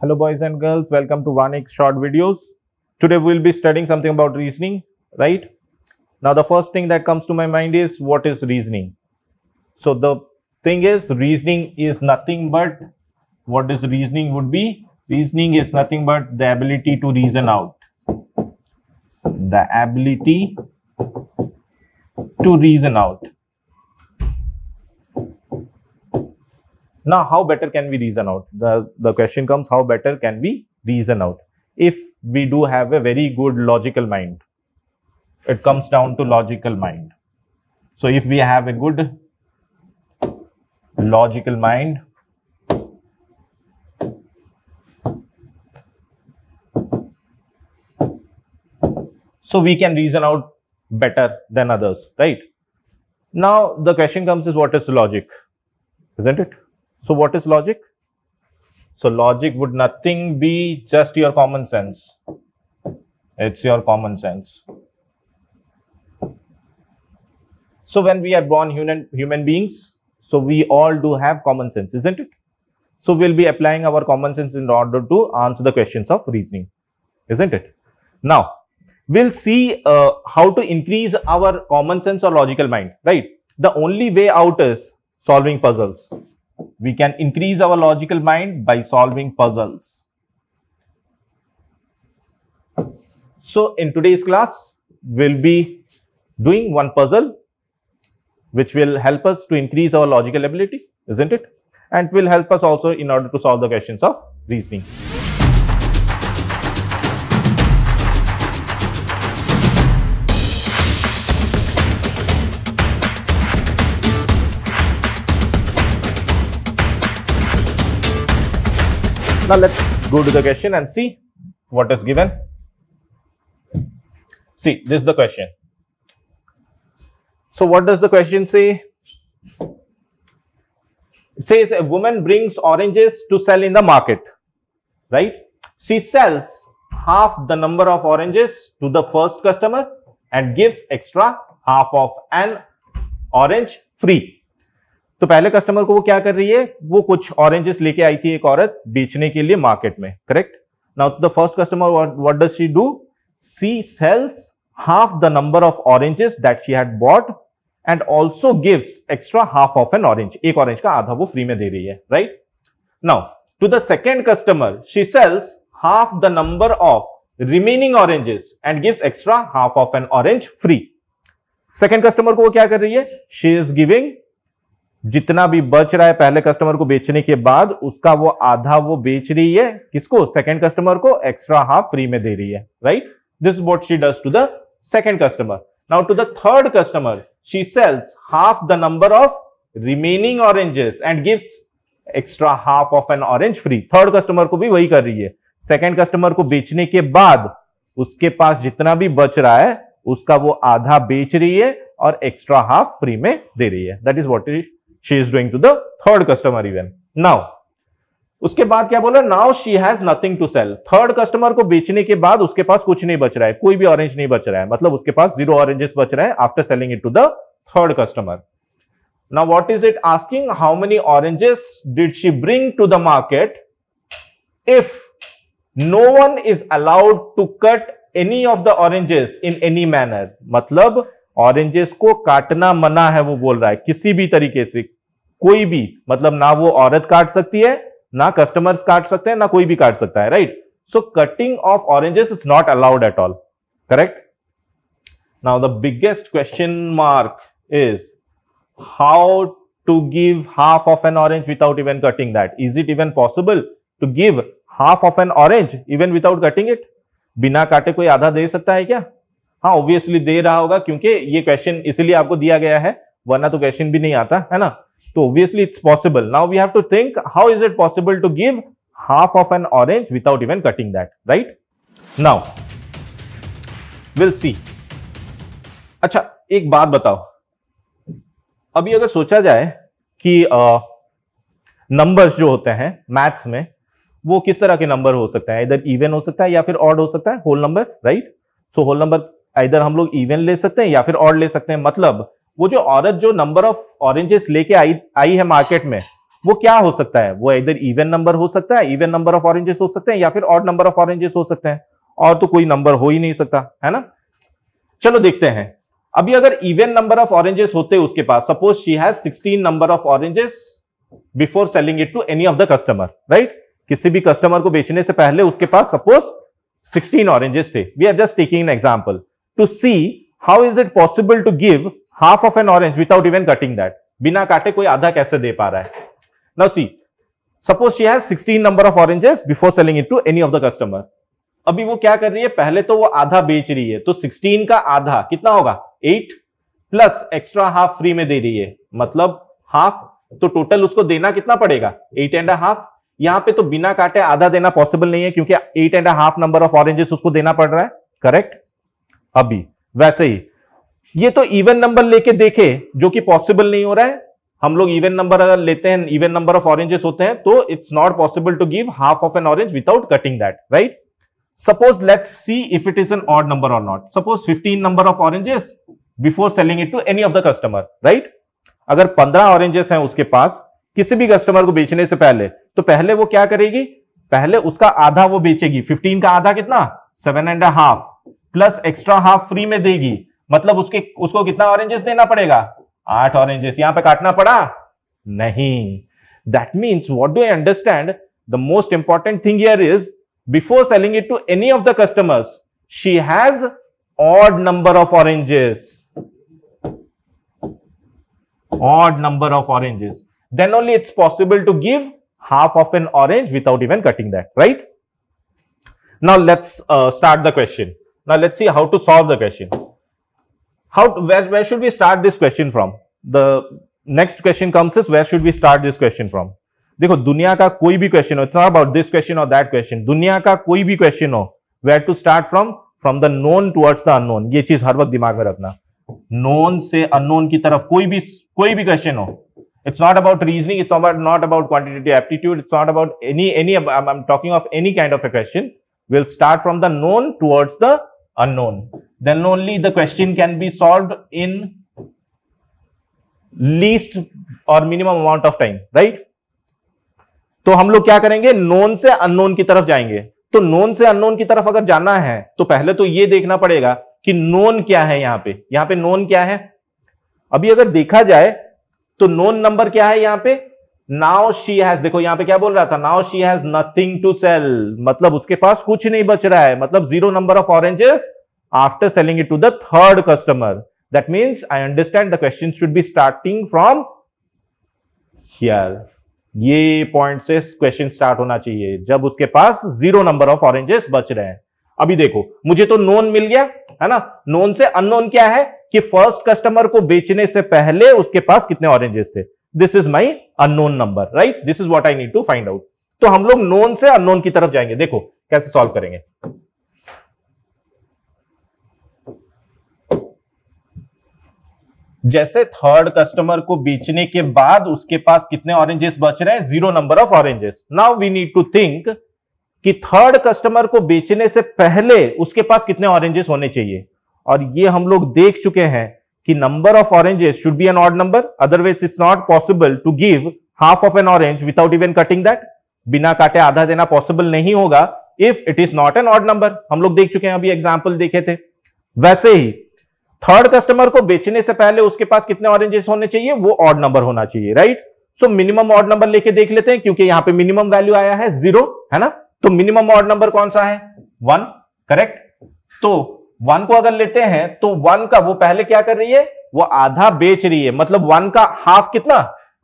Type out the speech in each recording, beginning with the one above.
Hello boys and girls, welcome to Vanik short videos. Today we will be studying something about reasoning, right? Now the first thing that comes to my mind is what is reasoning? So the thing is reasoning is nothing but what is reasoning would be? Reasoning is nothing but the ability to reason out. The ability to reason out. Now, how better can we reason out? The, the question comes, how better can we reason out? If we do have a very good logical mind, it comes down to logical mind. So, if we have a good logical mind, so we can reason out better than others, right? Now, the question comes is what is logic, isn't it? So, what is logic? So, logic would nothing be just your common sense. It's your common sense. So, when we are born human, human beings, so we all do have common sense, isn't it? So, we will be applying our common sense in order to answer the questions of reasoning, isn't it? Now, we'll see uh, how to increase our common sense or logical mind, right? The only way out is solving puzzles. We can increase our logical mind by solving puzzles. So in today's class, we'll be doing one puzzle which will help us to increase our logical ability, isn't it? And will help us also in order to solve the questions of reasoning. Now let's go to the question and see what is given. See, this is the question. So what does the question say? It says a woman brings oranges to sell in the market, right? She sells half the number of oranges to the first customer and gives extra half of an orange free तो पहले customer को वो क्या कर रही है वो कुछ ऑरेंजेस लेके आई थी एक औरत बेचने के लिए मार्केट में correct now the first customer what does she do she sells half the number of oranges that she had bought and also gives extra half of an orange एक ऑरेंज का आधा वो फ्री में दे रही है right now to the second customer she sells half the number of remaining oranges and gives extra half of an orange free second customer को वो क्या कर रही है शी इज गिविंग जितना भी बच रहा है पहले कस्टमर को बेचने के बाद उसका वो आधा वो बेच रही है किसको सेकंड कस्टमर को एक्स्ट्रा हाफ फ्री में दे रही है right this what she do to the second customer now to the third customer she sells half the number of remaining oranges and gives extra half of an orange free third customer को भी वही कर रही है second customer को बेचने के बाद उसके पास जितना भी बच रहा है उसका वो आधा बेच रही है और एक्स्ट्रा हाफ फ्री में दे रही है that is what is she is doing to the third customer even now उसके बाद क्या बोला now she has nothing to sell third customer को बेचने के बाद उसके पास कुछ नहीं बच रहा है कोई भी ऑरेंज नहीं बच रहा है मतलब उसके पास जीरो ऑरेंजेस बच रहे हैं after selling it to the third customer now what is it asking how many oranges did she bring to the market if no one is allowed to cut any of the oranges in any manner मतलब oranges को काटना मना है वो बोल रहा है किसी भी तरीके से कोई भी मतलब ना वो औरत काट सकती है ना कस्टमर्स काट सकते हैं ना कोई भी काट सकता है right so cutting of oranges is not allowed at all correct now the biggest question mark is how to give half of an orange without even cutting that is it even possible to give half of an orange even without cutting it बिना काटे कोई आधा दे सकता है क्या हाँ obviously they रहा होगा क्योंकि ये क्वेश्चन इसीलिए आपको दिया गया है वरना तो क्वेश्चन भी नहीं आता है ना तो obviously it's possible now we have to think how is it possible to give half of an orange without even cutting that right now will see अच्छा एक बात बताओ अभी अगर सोचा जाए कि नंबर्स uh, जो होते हैं मैथ्स में वो किस तरह के नंबर हो सकता है इधर इवन हो सकता है या फिर ऑड हो सकता है whole number right so whole number इधर हम लोग इवन ले सकते हैं या फिर ऑड ले सकते हैं मतलब वो जो औरत जो नंबर ऑफ ऑरेंजेस लेके आई आई है मार्केट में वो क्या हो सकता है वो इधर इवन नंबर हो सकता है इवन नंबर ऑफ ऑरेंजेस हो सकते हैं या फिर ऑड नंबर ऑफ ऑरेंजेस हो सकते हैं और तो कोई नंबर हो ही नहीं सकता है ना चलो देखते हैं अभी अगर इवन नंबर ऑफ ऑरेंजेस होते उसके पास suppose she has 16 number of oranges before selling it to any of the customer right किसी भी कस्टमर को बेचने से पहले उसके पास सपोज 16 ऑरेंजेस थे we are just taking an example to see how is it possible to give half of an orange without even cutting that. बिना काटे कोई आधा कैसे दे पा रहा है now see suppose she has 16 number of oranges before selling it to any of the customer अभी वो क्या कर रही है पहले तो वो आधा बेच रही है तो 16 का आधा कितना होगा 8 प्लस एक्स्ट्रा हाफ फ्री में दे रही है मतलब हाफ तो टोटल उसको देना कितना पड़ेगा एट एंड हाफ यहां पे तो बिना काटे आधा देना पॉसिबल नहीं है क्योंकि eight and half number of oranges उसको देना पड़ रहा है करेक्ट अभी वैसे ही ये तो इवन नंबर लेके देखे जो कि पॉसिबल नहीं हो रहा है हम लोग इवन नंबर अगर लेते हैं इवन नंबर ऑफ ऑरेंजेस होते हैं तो it's not possible to give half of an orange without cutting that right suppose let's see if it is an odd number और not suppose 15 number of oranges before selling it to any of the customer right अगर 15 oranges हैं उसके पास किसी भी customer को बेचने से पहले तो पहले वो क्या करेगी पहले उसका आधा वो बेचेगी 15 का आधा कितना seven and half plus extra half free में देगी मतलब उसके उसको कितना ऑरेंजेस देना पड़ेगा आठ ऑरेंजेस यहां पे काटना पड़ा नहीं that means what do I understand the most important thing here is before selling it to any of the customers she has odd number of oranges odd number of oranges then only it's possible to give half of an orange without even cutting that right now let's start the question now let's see how to solve the question how to, where where should we start this question from the next question comes is where should we start this question from देखो दुनिया का कोई भी question हो it's not about this question और that question दुनिया का कोई भी क्वेश्चन हो where to start from from the known towards the unknown ये चीज हर वक्त दिमाग में रखना नोन से अननोन की तरफ कोई भी कोई भी क्वेश्चन हो it's not about reasoning it's not not about quantitative aptitude it's not about any any I am talking of any kind of a question will start from the known towards the unknown then only the question can be solved in least और minimum amount of time right तो हम लोग क्या करेंगे known से unknown की तरफ जाएंगे तो नोन से अननोन की तरफ अगर जाना है तो पहले तो यह देखना पड़ेगा कि नोन क्या है यहां पे यहां पे नोन क्या है अभी अगर देखा जाए तो नोन नंबर क्या है यहां पे नाउ शी हैज देखो यहां पे क्या बोल रहा था now she has nothing to sell मतलब उसके पास कुछ नहीं बच रहा है मतलब zero number of oranges after selling it to the third customer that means I understand the question should be starting from here ये पॉइंट से क्वेश्चन स्टार्ट होना चाहिए जब उसके पास जीरो नंबर ऑफ ऑरेंजेस बच रहे हैं अभी देखो मुझे तो नोन मिल गया है ना नोन से अननोन क्या है कि फर्स्ट कस्टमर को बेचने से पहले उसके पास कितने ऑरेंजेस थे this is my unknown number right this is what I need to find out तो हम लोग नोन से अननोन की तरफ जाएंगे देखो कैसे सॉल्व करेंगे जैसे थर्ड कस्टमर को बेचने के बाद उसके पास कितने ऑरेंजेस बच रहे हैं zero number of oranges now we need to think कि थर्ड कस्टमर को बेचने से पहले उसके पास कितने ऑरेंजेस होने चाहिए और ये हम लोग देख चुके हैं कि number of oranges should be an odd number otherwise it's not possible to give half of an orange without even cutting that बिना काटे आधा देना पॉसिबल नहीं होगा if it is not an odd number हम लोग देख चुके हैं अभी एग्जाम्पल देखे थे वैसे ही थर्ड कस्टमर को बेचने से पहले उसके पास कितने ऑरेंजेस होने चाहिए वो ऑड नंबर होना चाहिए right so minimum odd number लेके देख लेते हैं क्योंकि यहां पे मिनिमम वैल्यू आया है जीरो है ना तो मिनिमम ऑड नंबर कौन सा है वन करेक्ट तो वन को अगर लेते हैं तो वन का वो पहले क्या कर रही है वो आधा बेच रही है मतलब वन का हाफ कितना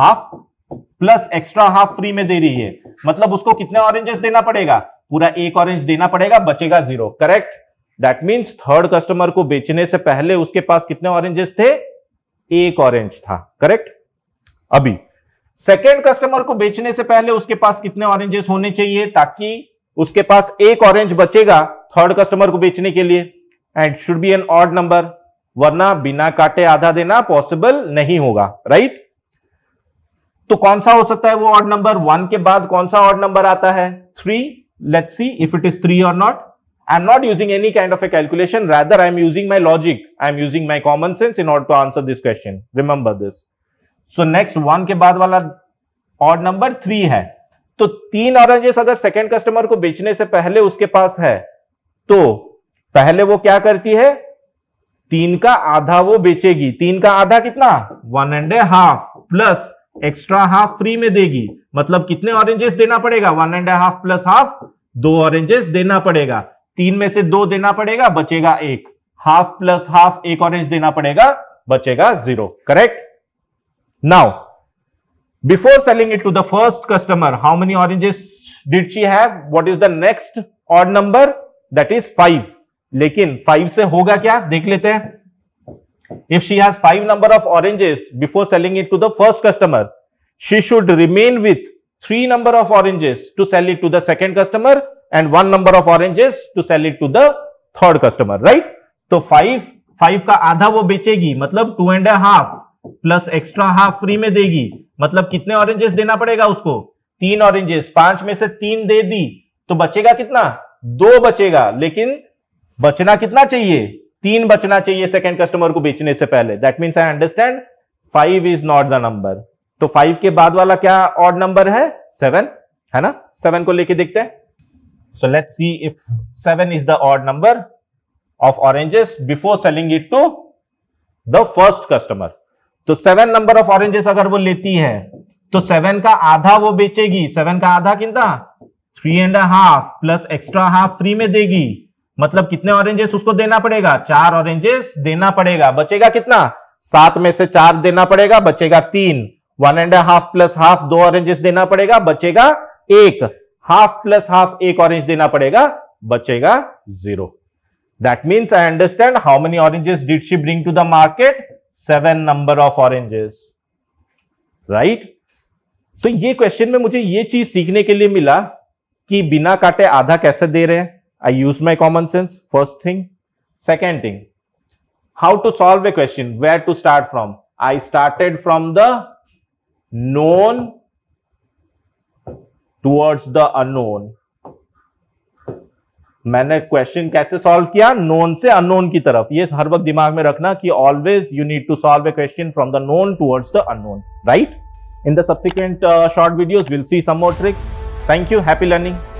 half plus extra half free में दे रही है मतलब उसको कितने ऑरेंजेस देना पड़ेगा पूरा एक ऑरेंज देना पड़ेगा बचेगा zero correct that means third customer को बेचने से पहले उसके पास कितने ऑरेंजेस थे एक ऑरेंज था करेक्ट अभी सेकेंड कस्टमर को बेचने से पहले उसके पास कितने ऑरेंजेस होने चाहिए ताकि उसके पास एक ऑरेंज बचेगा थर्ड कस्टमर को बेचने के लिए and should be an odd number वरना बिना काटे आधा देना पॉसिबल नहीं होगा राइट तो कौन सा हो सकता है वो ऑड नंबर वन के बाद कौन सा ऑड नंबर आता है three let's see if it is three और not I am not using any kind of a calculation rather I am using my logic I am using my common sense in order to answer this question remember this so next one के बाद वाला odd number three है तो तीन oranges अगर second customer को बेचने से पहले उसके पास है तो पहले वो क्या करती है तीन का आधा वो बेचेगी तीन का आधा कितना one and a half plus extra half free में देगी मतलब कितने ऑरेंजेस देना पड़ेगा one and a half plus half दो ऑरेंजेस देना पड़ेगा तीन में से दो देना पड़ेगा बचेगा एक हाफ प्लस हाफ एक ऑरेंज देना पड़ेगा बचेगा zero correct now before selling it to the first customer how many oranges did she have what is the next odd number that is five लेकिन फाइव से होगा क्या देख लेते हैं if she has five number of oranges before selling it to the first customer she should remain with three number of oranges to sell it to the second customer and one number of oranges to sell it to the third customer right तो five five का आधा वो बेचेगी मतलब two and half plus extra half free में देगी मतलब कितने ऑरेंजेस देना पड़ेगा उसको तीन ऑरेंजेस पांच में से तीन दे दी तो बचेगा कितना दो बचेगा लेकिन बचना कितना चाहिए तीन बचना चाहिए सेकेंड कस्टमर को बेचने से पहले that means I understand five is not the number तो फाइव के बाद वाला क्या ऑड नंबर है सेवन है ना सेवन को लेके देखते हैं so let see if seven is the odd number of oranges before selling it to the first customer तो सेवन नंबर ऑफ ऑरेंजेस अगर वो लेती है तो सेवन का आधा वो बेचेगी सेवन का आधा कितना three and half plus extra half free में देगी मतलब कितने ऑरेंजेस उसको देना पड़ेगा चार ऑरेंजेस देना पड़ेगा बचेगा कितना सात में से चार देना पड़ेगा बचेगा तीन one and half plus half दो ऑरेंजेस देना पड़ेगा बचेगा एक हाफ प्लस हाफ एक ऑरेंज देना पड़ेगा बचेगा zero that means I understand how many oranges did she bring to the market seven number of oranges right तो ये क्वेश्चन में मुझे ये चीज सीखने के लिए मिला कि बिना काटे आधा कैसे दे रहे हैं I use my common sense, first thing. Second thing, how to solve a question, where to start from. I started from the known towards the unknown. मैंने क्वेश्चन कैसे सॉल्व किया नोन से अनोन की तरफ ये हर वक्त दिमाग में रखना कि always you need to solve a question from the known towards the unknown right in the subsequent short videos will see some more tricks thank you happy learning